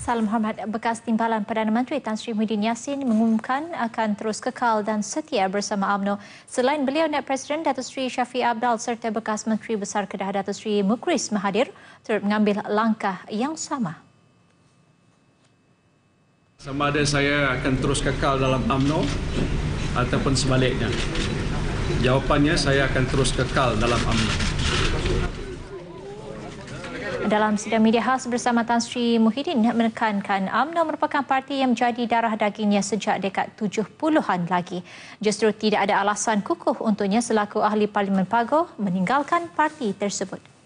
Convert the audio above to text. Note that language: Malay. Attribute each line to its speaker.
Speaker 1: Salam hormat bekas timbalan Perdana Menteri Tan Sri Muhyiddin Yassin mengumumkan akan terus kekal dan setia bersama AMNO. Selain beliau, Net Presiden Datuk Sri Syafiq Abdal serta bekas Menteri Besar Kedah Datuk Sri Mukris Mahathir turut mengambil langkah yang sama.
Speaker 2: Sama ada saya akan terus kekal dalam AMNO ataupun sebaliknya. Jawapannya saya akan terus kekal dalam AMNO
Speaker 1: dalam sidang media khas bersama Tan Sri Muhyiddin menekankan UMNO merupakan parti yang menjadi darah dagingnya sejak dekat tujuh puluhan lagi. Justru tidak ada alasan kukuh untuknya selaku ahli Parlimen Pago meninggalkan parti tersebut.